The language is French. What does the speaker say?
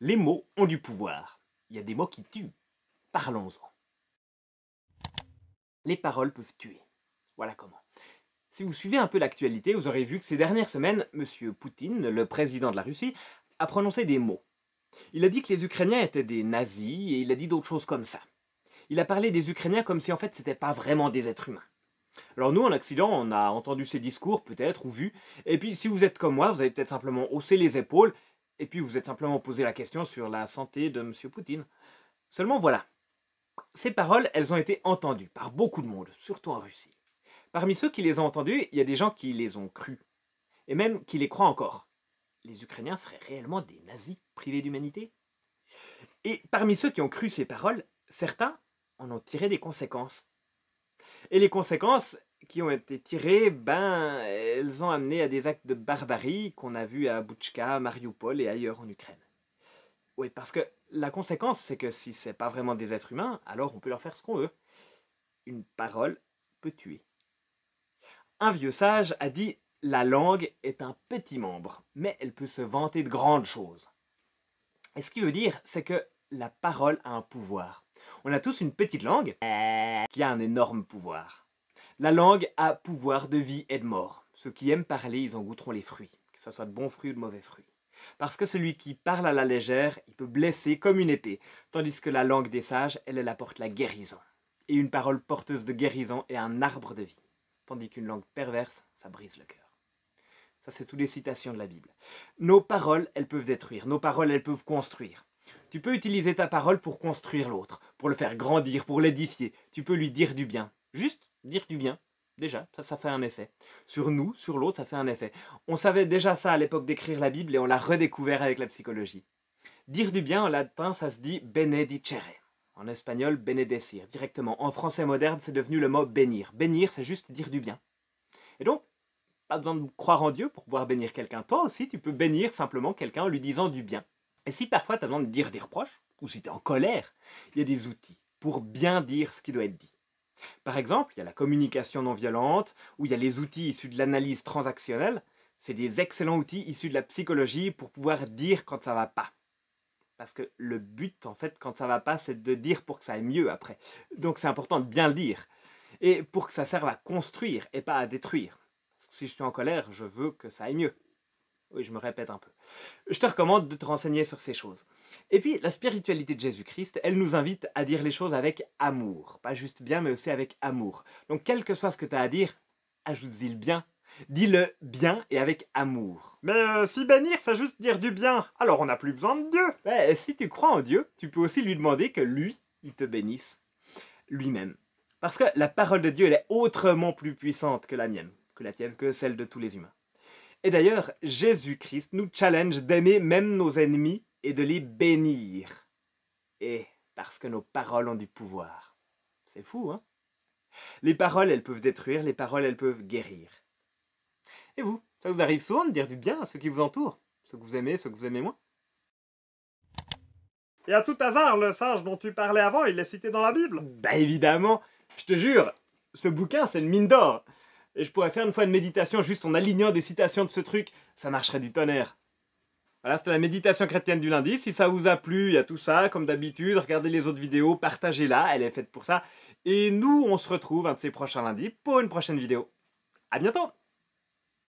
Les mots ont du pouvoir. Il y a des mots qui tuent. Parlons-en. Les paroles peuvent tuer. Voilà comment. Si vous suivez un peu l'actualité, vous aurez vu que ces dernières semaines, M. Poutine, le président de la Russie, a prononcé des mots. Il a dit que les Ukrainiens étaient des nazis et il a dit d'autres choses comme ça. Il a parlé des Ukrainiens comme si en fait c'était pas vraiment des êtres humains. Alors nous en accident, on a entendu ces discours peut-être ou vu, et puis si vous êtes comme moi, vous avez peut-être simplement haussé les épaules et puis vous êtes simplement posé la question sur la santé de M. Poutine. Seulement voilà, ces paroles, elles ont été entendues par beaucoup de monde, surtout en Russie. Parmi ceux qui les ont entendues, il y a des gens qui les ont crues, et même qui les croient encore. Les Ukrainiens seraient réellement des nazis privés d'humanité Et parmi ceux qui ont cru ces paroles, certains en ont tiré des conséquences. Et les conséquences, qui ont été tirées, ben, elles ont amené à des actes de barbarie qu'on a vus à Bouchka, Mariupol et ailleurs en Ukraine. Oui, parce que la conséquence, c'est que si c'est pas vraiment des êtres humains, alors on peut leur faire ce qu'on veut. Une parole peut tuer. Un vieux sage a dit la langue est un petit membre, mais elle peut se vanter de grandes choses. Et ce qui veut dire, c'est que la parole a un pouvoir. On a tous une petite langue qui a un énorme pouvoir. La langue a pouvoir de vie et de mort. Ceux qui aiment parler, ils en goûteront les fruits, que ce soit de bons fruits ou de mauvais fruits. Parce que celui qui parle à la légère, il peut blesser comme une épée, tandis que la langue des sages, elle, elle apporte la guérison. Et une parole porteuse de guérison est un arbre de vie, tandis qu'une langue perverse, ça brise le cœur. Ça, c'est toutes les citations de la Bible. Nos paroles, elles peuvent détruire, nos paroles, elles peuvent construire. Tu peux utiliser ta parole pour construire l'autre, pour le faire grandir, pour l'édifier, tu peux lui dire du bien, Juste dire du bien, déjà, ça, ça fait un effet. Sur nous, sur l'autre, ça fait un effet. On savait déjà ça à l'époque d'écrire la Bible et on l'a redécouvert avec la psychologie. Dire du bien, en latin, ça se dit benedicere. En espagnol, benedecir, directement. En français moderne, c'est devenu le mot bénir. Bénir, c'est juste dire du bien. Et donc, pas besoin de croire en Dieu pour pouvoir bénir quelqu'un. Toi aussi, tu peux bénir simplement quelqu'un en lui disant du bien. Et si parfois tu as besoin de dire des reproches, ou si tu es en colère, il y a des outils pour bien dire ce qui doit être dit. Par exemple, il y a la communication non violente, ou il y a les outils issus de l'analyse transactionnelle. C'est des excellents outils issus de la psychologie pour pouvoir dire quand ça va pas. Parce que le but, en fait, quand ça va pas, c'est de dire pour que ça aille mieux après. Donc c'est important de bien le dire. Et pour que ça serve à construire et pas à détruire. si je suis en colère, je veux que ça aille mieux. Oui, je me répète un peu. Je te recommande de te renseigner sur ces choses. Et puis, la spiritualité de Jésus-Christ, elle nous invite à dire les choses avec amour. Pas juste bien, mais aussi avec amour. Donc, quel que soit ce que tu as à dire, ajoute-y le bien. Dis-le bien et avec amour. Mais euh, si bénir, ça juste dire du bien, alors on n'a plus besoin de Dieu. si tu crois en Dieu, tu peux aussi lui demander que lui, il te bénisse lui-même. Parce que la parole de Dieu, elle est autrement plus puissante que la mienne, que la tienne, que celle de tous les humains. Et d'ailleurs, Jésus-Christ nous challenge d'aimer même nos ennemis et de les bénir. Et parce que nos paroles ont du pouvoir. C'est fou, hein Les paroles, elles peuvent détruire, les paroles, elles peuvent guérir. Et vous, ça vous arrive souvent de dire du bien à ceux qui vous entourent, ceux que vous aimez, ceux que vous aimez moins Et à tout hasard, le sage dont tu parlais avant, il est cité dans la Bible Bah évidemment, je te jure, ce bouquin, c'est une mine d'or. Et je pourrais faire une fois une méditation juste en alignant des citations de ce truc. Ça marcherait du tonnerre. Voilà, c'était la méditation chrétienne du lundi. Si ça vous a plu, il y a tout ça, comme d'habitude. Regardez les autres vidéos, partagez-la, elle est faite pour ça. Et nous, on se retrouve un de ces prochains lundis pour une prochaine vidéo. À bientôt